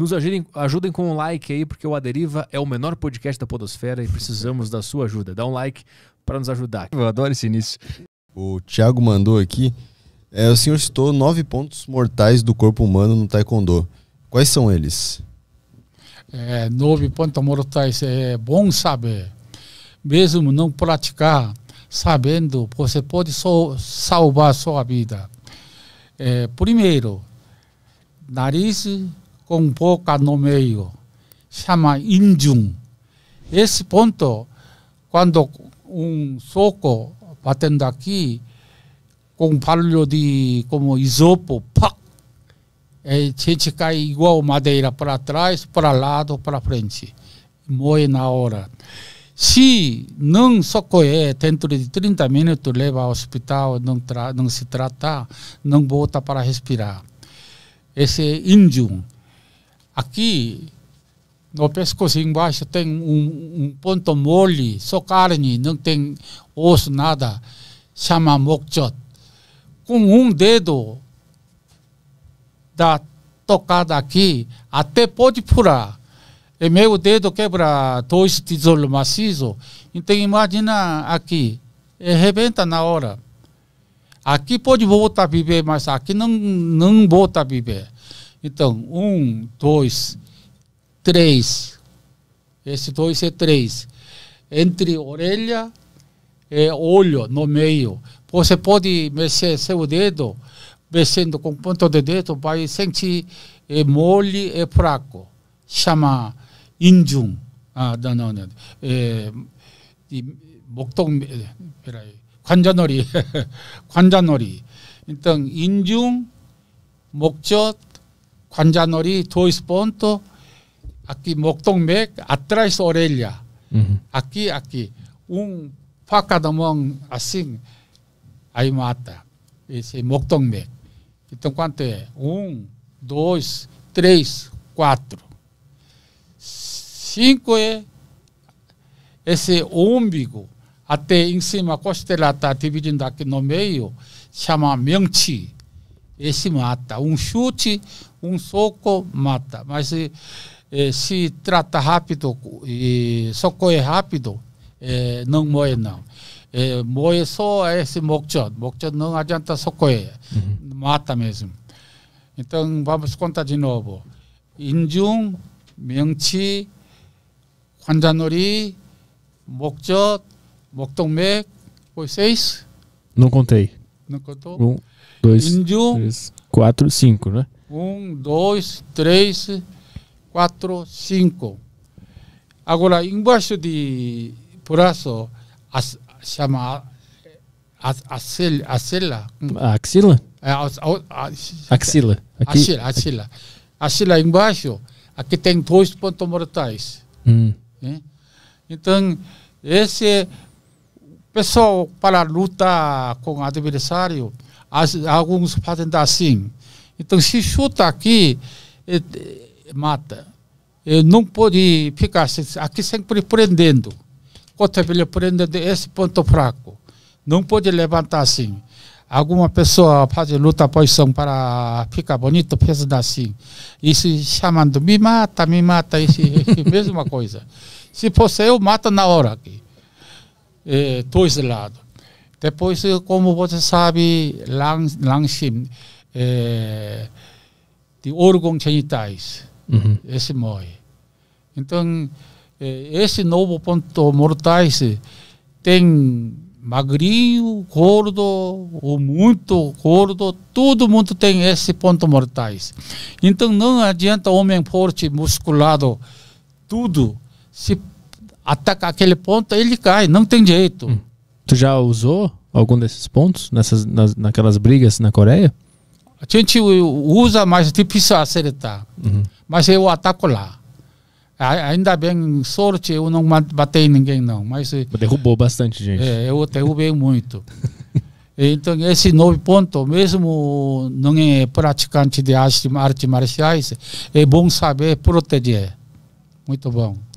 Nos ajudem, ajudem com um like aí, porque o Aderiva é o menor podcast da Podosfera e precisamos da sua ajuda. Dá um like para nos ajudar. Eu adoro esse início. O Thiago mandou aqui. É, o senhor citou nove pontos mortais do corpo humano no taekwondo. Quais são eles? É, nove pontos mortais é bom saber. Mesmo não praticar, sabendo, você pode so, salvar sua vida. É, primeiro, nariz no meio chama 인중. Esse ponto, quando um soco batendo aqui com barulho de como isopo, pá, é, a gente cai igual madeira para trás, para lado, para frente. Moe na hora. Se não soco é dentro de 30 minutos, leva ao hospital, não, não se tratar, não volta para respirar. Esse é índio. Aqui, no pescoço embaixo, tem um, um ponto mole, só carne, não tem osso, nada. Chama mokchot. Com um dedo da tocada aqui, até pode furar. E meu dedo quebra dois tesouros maciços. Então imagina aqui, arrebenta na hora. Aqui pode voltar a viver, mas aqui não, não volta a viver. Então, um, dois, três. Esse dois é três. Entre orelha e olho, no meio. Você pode mexer seu dedo, mexendo com ponto de dedo, vai sentir é mole e fraco. Chama injum. Ah, não, não, não. É, 목동 에라이 관자놀이 관자놀이 일단 인중 목젖 dois 도이스폰토, aqui 목동맥, atrás orelha. Aqui, aqui. Um faca da assim, aí mata. Esse Mokdongmek. Então quanto é? Um, dois, três, quatro. Cinco é esse umbigo até em cima a dividindo aqui no meio, chama 명치 esse mata. Um chute, um soco mata. Mas se, eh, eh, se trata rápido e socorrer rápido, é, não morre não. É, morre só esse mokchot. Mokchot não adianta socorrer, uhum. mata mesmo. Então vamos contar de novo. 인중, 명치, 관자놀이, 목젖, 목동맥, foi seis? Não contei no Um, dois, Índio. três, quatro, cinco, né? Um, dois, três, quatro, cinco. Agora, embaixo de braço, as, chama as, acel, acela. A axila? É, a, a, a, axila. Aqui, axila, axila. Axila embaixo, aqui tem dois pontos mortais. Hum. Né? Então, esse Pessoal, para lutar com o adversário, as, alguns fazem assim. Então, se chuta aqui, é, mata. É, não pode ficar aqui sempre prendendo. Cotovelo prendendo esse ponto fraco. Não pode levantar assim. Alguma pessoa faz luta posição para ficar bonito, pensa assim. Isso chamando, me mata, me mata, isso, isso mesma coisa. Se fosse eu, mata na hora aqui é, dois lados. Depois, como você sabe, lang, Langsim, é, de órgãos genitais, uhum. esse morre. Então, é, esse novo ponto mortais tem magrinho, gordo, ou muito gordo, todo mundo tem esse ponto mortais. Então, não adianta homem forte, musculado, tudo se ataca aquele ponto, ele cai, não tem jeito. Hum. Tu já usou algum desses pontos nessas, nas, naquelas brigas na Coreia? A gente usa, mas é difícil acertar. Uhum. Mas eu ataco lá. Ainda bem, sorte, eu não matei ninguém, não. Mas, eh, Derrubou bastante gente. É, eu derrubei muito. Então, esse novo ponto, mesmo não é praticante de artes marciais, é bom saber proteger. Muito bom.